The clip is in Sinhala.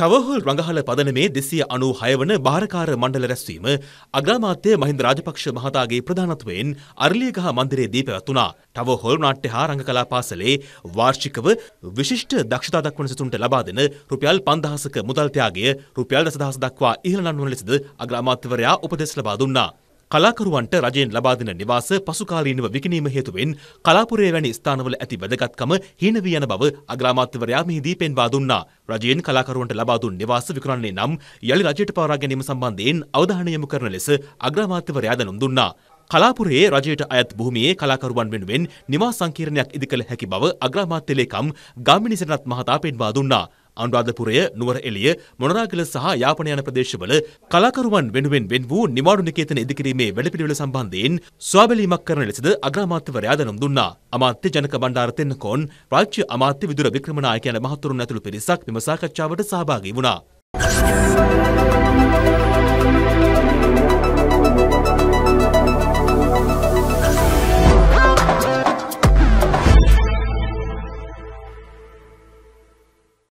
ටවහොල් රඟහල පදනමේ දෙසිය අනු හයවන භාරකාර මණ්ඩල රැස්වීම අග්‍රාමාත්‍ය මහින්ද රාජපක්ෂ මහතාගේ ප්‍රධානත්වයෙන් අරලියගහ මන්දිරයේදී පැවැතුණා. ටවහොල් නාට්‍ය හා රංගකලා පාසලේ වාර්ෂිකව විශිෂ්ට දක්ෂතා දක්වන සිසුන්ට ලබා දෙන රුපියල් 5000ක මුදල් ත්‍යාගය රුපියල් 10000 දක්වා ඉහළ නංවන ලෙසද අග්‍රාමාත්‍යවරයා උපදෙස් ලබා දුන්නා. කලාකරුවන්ට රජයෙන් ලබාදෙන නිවාස පසුකාලීනව විකිණීම හේතුවෙන් කලාපුරේ වැනි ස්ථානවල ඇති වැදගත්කම හීන වී යන බව අග්‍රාමාත්‍යවරයා මෙහිදී පෙන්වා දුන්නා. රජයෙන් කලාකරුවන්ට ලබා දුන් නිවාස විකුණන්නේ නම් යළි රජයට පවරා ගැනීම සම්බන්ධයෙන් අවධානය යොමු කරන ලෙස අග්‍රාමාත්‍යවරයා දැනුම් දුන්නා. කලාපුරයේ රජයට අයත් භූමියේ කලාකරුවන් වෙනුවෙන් නිවාස සංකීර්ණයක් ඉදිකළ හැකි බව අග්‍රාමාත්‍ය ලේකම් ගාමිණී සෙනරත් මහතා පෙන්වා දුන්නා. අනුරාධපුරය නුවර එළිය මොනරාගල සහ යාපන යන ප්‍රදේශවල කලාකරුවන් වෙනුවෙන් වෙන් වූ නිවාඩු නිකේතන ඉදිකිරීමේ වැඩපිළිවෙල සම්බන්ධයෙන් ස්වාබැලීමක් කරන ලෙසද අග්‍රාමාත්‍යවරයා දැනුම් දුන්නා. අමාත්‍ය ජනක බණ්ඩාර තෙන්නකෝන් රාජ්‍ය අමාත්‍ය විදුර වික්‍රමනායක යන මහතුරුන් ඇතුළු පිරිසක් මෙම සාකච්ඡාවට සහභාගී වුණා.